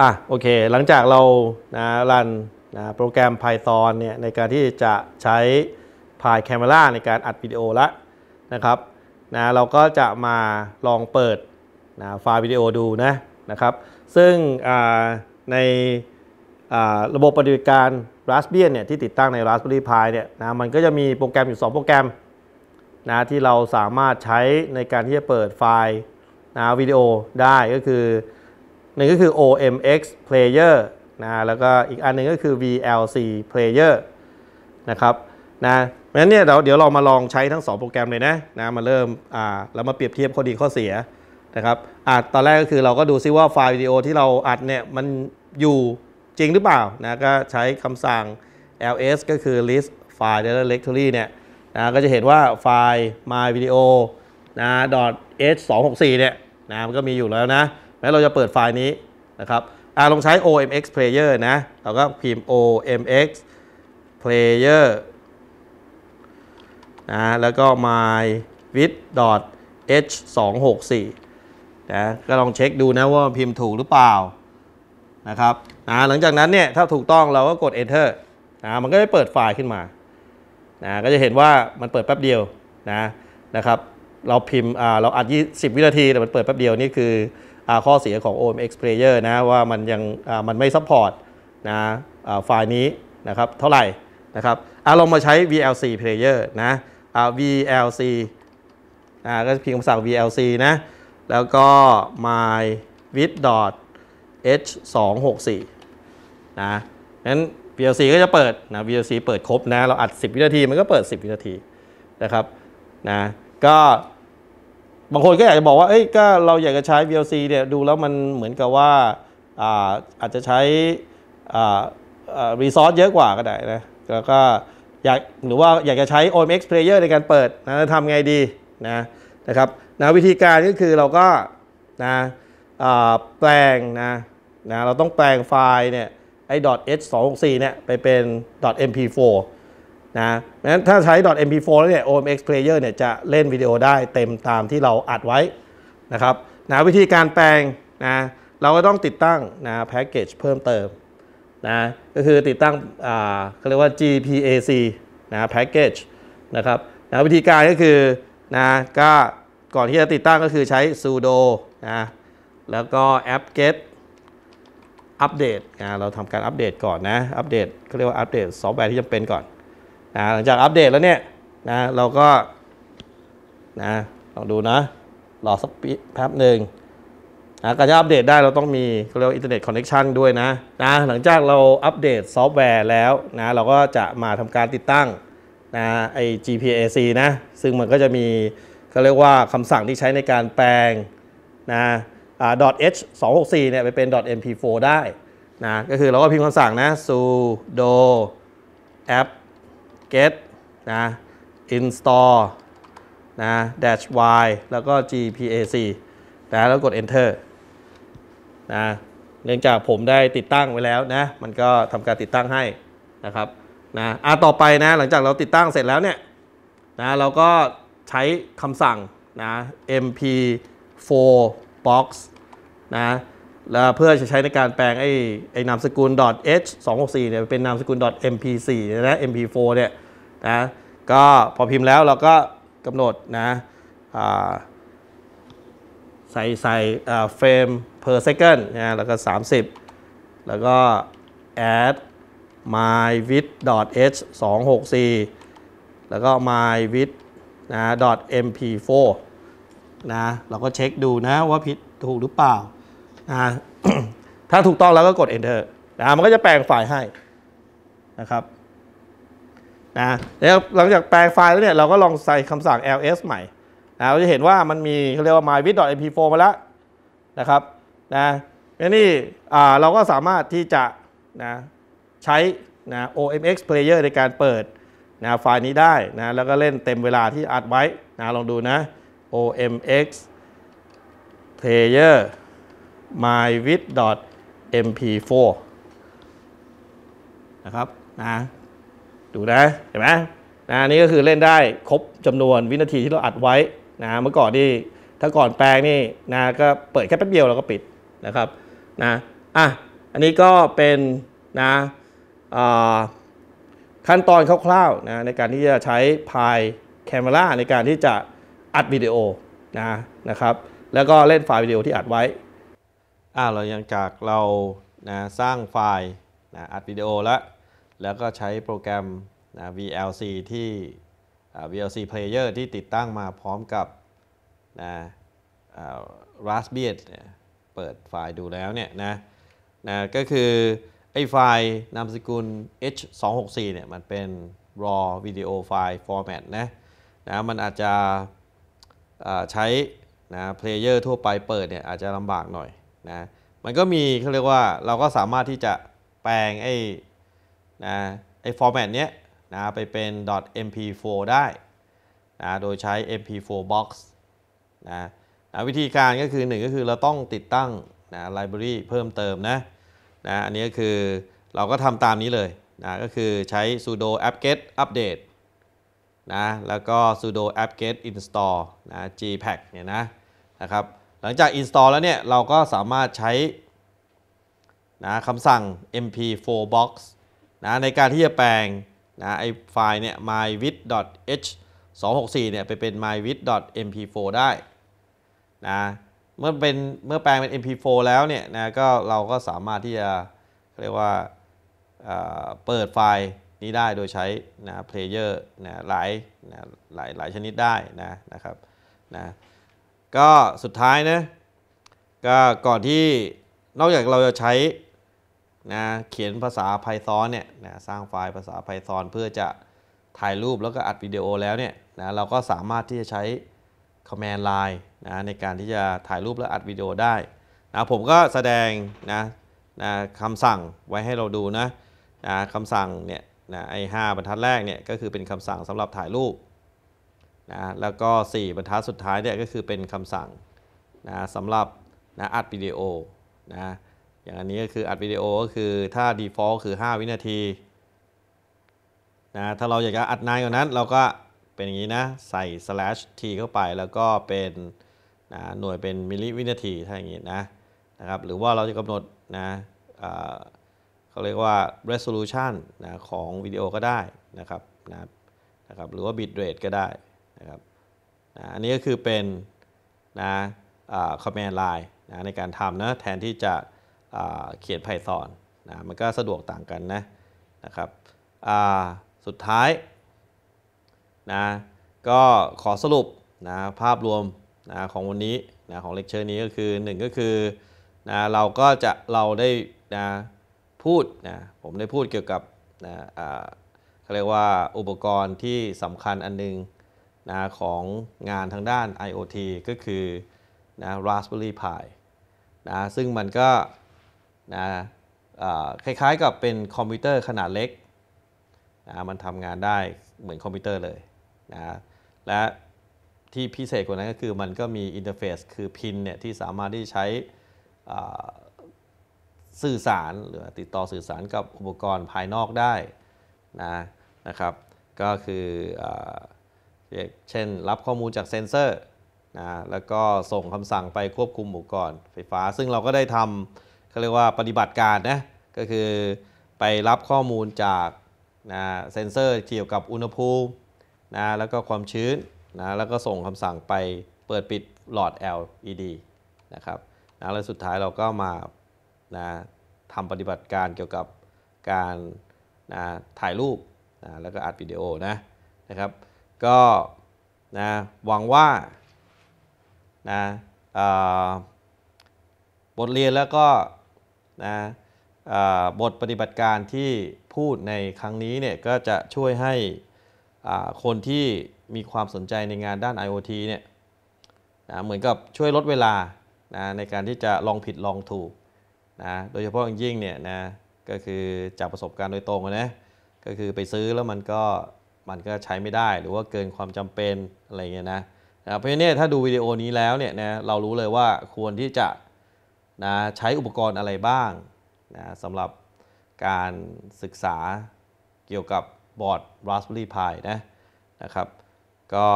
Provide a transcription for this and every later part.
อ่ะโอเค หลังจากเรานะรันนะโปรแกรม Python เนี่ยในการที่จะใช้ Py Camera ในการอัดวิดีโอละนะครับนะเราก็จะมาลองเปิดนะไฟล์วิดีโอดูนะนะครับ ซึ่งในระบบปฏิบัติการ r a s p b r r y เนี่ยที่ติดตั้งใน Raspberry Pi เนี่ยนะมันก็จะมีโปรแกรม อยู่ 2 โปรแกรมนะที่เราสามารถใช้ในการที่จะเปิดไฟล์นะวิดีโอได้ก็คือหนึ่งก็คือ OMX Player นะ แล้วก็อีกอันนึงก็คือ VLC Player นะครับ นะเพราะฉะนั้นเนี่ยเรา เดี๋ยวเรามาลองใช้ทั้ง 2 โปรแกรมเลยนะ นะ มาเริ่ม อ่า แล้วมาเปรียบเทียบข้อดีข้อเสีย นะครับ อ่าตอนแรกก็คือเราก็ดูซิว่าไฟล์วิดีโอที่เราอัดเนี่ย มันอยู่จริงหรือเปล่า นะ ก็ใช้คำสั่ง ls ก็คือ list file directory เนี่ย นะ ก็จะเห็นว่าไฟล์ my video นะ .h264 เนี่ย นะ มันก็มีอยู่แล้วนะแล้วเราจะเปิดไฟล์นี้นะครับอ่าลองใช้ OMX Player นะ เราก็พิมพ์ OMX Player นะ แล้วก็ my with h 2 6 4นะ ก็ลองเช็คดูนะว่าพิมพ์ถูกหรือเปล่านะครับนะหลังจากนั้นเนี่ยถ้าถูกต้องเราก็กด enter นะ มันก็จะเปิดไฟล์ขึ้นมา นะ ก็จะเห็นว่ามันเปิดแป๊บเดียวนะ นะครับ เราพิมพ์เราอัด20 วินาทีแต่มันเปิดแป๊บเดียวนี่คือข้อเสียของ OMX Player นะว่ามันยังมันไม่ซัพพอร์ตนะไฟล์นี้นะครับเท่าไหร่นะครับเราลองมาใช้ VLC Player นะ VLC ก็พิมพ์คำสั่ง VLC นะแล้วก็ my with d h 2 6 4นะนั้น VLC ก็จะเปิดนะ VLC เปิดครบนะเราอัด 10 วินาที มันก็เปิด 10 วินาทีนะครับนะก็บางคนก็อยากจะบอกว่า เอ้ย ก็เราอยากจะใช้ VLC เนี่ย ดูแล้วมันเหมือนกับว่าอาอาจจะใช้รีซอสเยอะกว่าก็ได้นะ แล้วก็อยากหรือว่าอยากจะใช้ OMX Player ในการเปิดนะทำไงดี นะ นะครับนะวิธีการก็คือเราก็ นะแปลง นะ นะ เราต้องแปลงไฟล์เนี่ย ไอ้ .h264 เนี่ย ไปเป็น .mp4 นะเพราะฉะนั้นถ้าใช้ .mp4 แล้วเนี่ย OMX Player เนี่ยจะเล่นวิดีโอได้เต็มตามที่เราอัดไว้นะครับนะวิธีการแปลงนะเราก็ต้องติดตั้งนะแพ็กเกจเพิ่มเติมนะก็คือติดตั้งอ่าเขาเรียกว่า GPAC นะแพ็กเกจนะครับนะวิธีการก็คือนะก็ก่อนที่จะติดตั้งก็คือใช้ sudo นะแล้วก็ apt get อัปเดตนะเราทำการอัปเดตก่อนนะอัปเดตเขาเรียกว่าอัปเดตซอฟต์แวร์ที่จำเป็นก่อนนะหลังจากอัปเดตแล้วเนี่ยนะเราก็นะลองดูนะรอสักแป๊บหนึ่งนะการจะอัปเดตได้เราต้องมีเขาเรียกว่าอินเทอร์เน็ตคอนเนคชันด้วยนะนะ หลังจากเราอัปเดตซอฟต์แวร์แล้วนะเราก็จะมาทำการติดตั้งนะไอ GPAC นะ ซึ่งมันก็จะมีเขาเรียกว่าคำสั่งที่ใช้ในการแปลงนะ .h 2 6 4เนี่ยไปเป็น .mp4 ได้นะก็คือเราก็พิมพ์คำสั่งนะ sudo app get นะ install นะ dash y แล้วก็ gpac นะแล้วกด enter นะ เนื่องจากผมได้ติดตั้งไว้แล้วนะ มันก็ทำการติดตั้งให้นะครับ นะ อ่ะต่อไปนะ หลังจากเราติดตั้งเสร็จแล้วเนี่ย นะ เราก็ใช้คำสั่งนะ mp4 box นะแล้วเพื่อจะใช้ในการแปลงไอ้ไอ้นามสกุล .h 2 6 4เนี่ยเป็นนามสกุล .mp4 นะ mp4 เนี่ยนะ ก็พอพิมพ์แล้วเราก็กำหนดนะใส่ใส่เฟรม per second นะแล้วก็ 30 แล้วก็ add my width h 2 6 4แล้วก็ my width นะ mp4 นะเราก็เช็คดูนะว่าผิดถูกหรือเปล่าถ้าถูกต้องแล้วก็กด enter นะมันก็จะแปลงไฟล์ให้นะครับนะแล้วหลังจากแปลงไฟล์แล้วเนี่ยเราก็ลองใส่คำสั่ง ls ใหม่นะเราจะเห็นว่ามันมีเขาเรียกว่า mywith.mp4 มาแล้วนะครับนะนี่เราก็สามารถที่จะนะใช้นะ omx player ในการเปิดนะไฟล์นี้ได้นะ แล้วก็เล่นเต็มเวลาที่อัดไว้นะ ลองดูนะ omx player mywith.mp4 นะครับนะดูนะเห็นไหมนะนี่ก็คือเล่นได้ครบจำนวนวินาทีที่เราอัดไว้นะเมื่อก่อนนี่ ถ้าก่อนแปลงนี่นะก็เปิดแค่แป๊บเดียวเราก็ปิดนะครับนะอ่ะอันนี้ก็เป็นนะขั้นตอนคร่าวๆนะในการที่จะใช้พายแคมราในการที่จะอัดวิดีโอนะนะครับ แล้วก็เล่นไฟล์วิดีโอที่อัดไว้อ่าเรายังจากเรานะสร้างไฟล์นะอัดวิดีโอแล้วแล้วก็ใช้โปรแกรมนะ VLC ที่ VLC Player ที่ติดตั้งมาพร้อมกับนะ r a s p b e r y เเปิดไฟล์ดูแล้วเนี่ยนะนะ ก็คือไอ้ไฟล์นามสกุล h264 เนี่ยมันเป็น raw video file format นะนะมันอาจจะใช้นะ player ทั่วไปเปิดเนี่ยอาจจะลำบากหน่อยนะมันก็มีเขาเรียกว่าเราก็สามารถที่จะแปลงไอ้นะไอ้ฟอร์แมตเนี้ยนะไปเป็น .mp4 ได้นะโดยใช้ mp4 box นะนะวิธีการก็คือ 1 ก็คือเราต้องติดตั้งนะไลบรารีเพิ่มเติมนะนะ อันนี้ก็คือเราก็ทำตามนี้เลยนะก็คือใช้ sudo apt-get update นะแล้วก็ sudo apt-get install นะ gpack เนี่ยนะนะครับหลังจาก install แล้วเนี่ยเราก็สามารถใช้นะคำสั่ง mp4 box นะในการที่จะแปลงนะไอไฟล์เนี่ย myvid.h 264เนี่ยไปเป็น myvid.mp4 ได้นะเมื่อเป็นเมื่อแปลงเป็น mp4 แล้วเนี่ยนะก็เราก็สามารถที่จะเรียกว่าเปิดไฟล์นี้ได้โดยใช้นะเพลเยอร์นะหลายนะหลายหลายชนิดได้นะนะครับนะก็สุดท้ายนะก็ก่อนที่นอกจากเราจะใช้นะเขียนภาษา Python เนี่ยนะสร้างไฟล์ภาษา Python เพื่อจะถ่ายรูปแล้วก็อัดวิดีโอแล้วเนี่ยนะเราก็สามารถที่จะใช้ command line นะในการที่จะถ่ายรูปและอัดวิดีโอได้นะผมก็แสดงนะนะคำสั่งไว้ให้เราดูนะนะคำสั่งเนี่ยนะไอ้หบรรทัดแรกเนี่ยก็คือเป็นคำสั่งสำหรับถ่ายรูปนะแล้วก็ 4 บรรทัดสุดท้ายเนี่ยก็คือเป็นคำสั่งนะสำหรับนะอัดวิดีโอนะอย่างอันนี้ก็คืออัดวิดีโอก็คือถ้า default คือ 5 วินาทีนะถ้าเราอยากจะอัดนานกว่านั้น เราก็ เป็นอย่างนี้นะ ใส่ slash t เข้าไปแล้วก็เป็นนะหน่วยเป็นมิลลิวินาทีถ้าอย่างนี้นะนะครับหรือว่าเราจะกำหนดนะเขาเรียกว่า resolution นะของวิดีโอก็ได้นะครับนะนะครับหรือว่า bit rate ก็ได้ครับอันนี้ก็คือเป็นนะคอมเมนต์ไลน์ในการทำนะแทนที่จะเขียนไพซอนนะมันก็สะดวกต่างกันนะนะครับสุดท้ายนะก็ขอสรุปนะภาพรวมนะของวันนี้นะของเลคเชอร์นี้ก็คือ 1 ก็คือนะเราก็จะเราได้นะพูดนะผมได้พูดเกี่ยวกับนะเขาเรียกว่าอุปกรณ์ที่สำคัญอันนึงนะของงานทางด้าน IoT ก็คือนะ Raspberry Pi นะซึ่งมันก็นะคล้ายๆกับเป็นคอมพิวเตอร์ขนาดเล็กนะมันทำงานได้เหมือนคอมพิวเตอร์เลยนะและที่พิเศษกว่านั้นก็คือมันก็มีอินเทอร์เฟซคือพินเนี่ย ที่สามารถที่ใช้สื่อสารหรือติดต่อสื่อสารกับอุปกรณ์ภายนอกได้ นะนะครับ ก็คืออเช่น รับข้อมูลจากเซนเซอร์นะแล้วก็ส่งคำสั่งไปควบคุมอุปกรณ์ ไฟฟ้า ซึ่งเราก็ได้ทำเขาเรียกว่าปฏิบัติการนะ ก็คือไปรับข้อมูลจากนะเซนเซอร์เกี่ยวกับอุณหภูมินะแล้วก็ความชื้นนะแล้วก็ส่งคำสั่งไปเปิดปิดหลอด LED นะครับนะแล้วสุดท้ายเราก็มานะทำปฏิบัติการเกี่ยวกับการนะถ่ายรูปนะแล้วก็อัดวิดีโอนะ นะครับก็นะหวังว่านะบทเรียนแล้วก็นะบทปฏิบัติการที่พูดในครั้งนี้เนี่ย ก็จะช่วยให้คนที่มีความสนใจในงานด้าน IoT เนี่ยนะเหมือนกับช่วยลดเวลานะในการที่จะลองผิดลองถูกนะโดยเฉพาะอย่างยิ่งเนี่ยนะก็คือจากประสบการณ์โดยตรงนะก็คือไปซื้อแล้วมันก็มันก็ใช้ไม่ได้ หรือว่าเกินความจำเป็นอะไรเงี้ยนะนะเพราะฉะนั้นถ้าดูวิดีโอนี้แล้วเนี่ยนะเรารู้เลยว่าควรที่จะนะใช้อุปกรณ์อะไรบ้างนะสำหรับการศึกษาเกี่ยวกับบอร์ด Raspberry Pi นะนะครับ ก็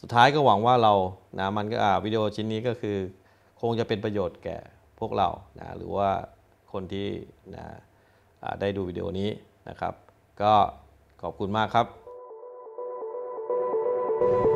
สุดท้ายก็หวังว่าเรานะมันก็วิดีโอชิ้นนี้ก็คือ คงจะเป็นประโยชน์แก่พวกเรานะหรือว่าคนที่นะได้ดูวิดีโอนี้นะครับ ก็ขอบคุณมากครับ thank you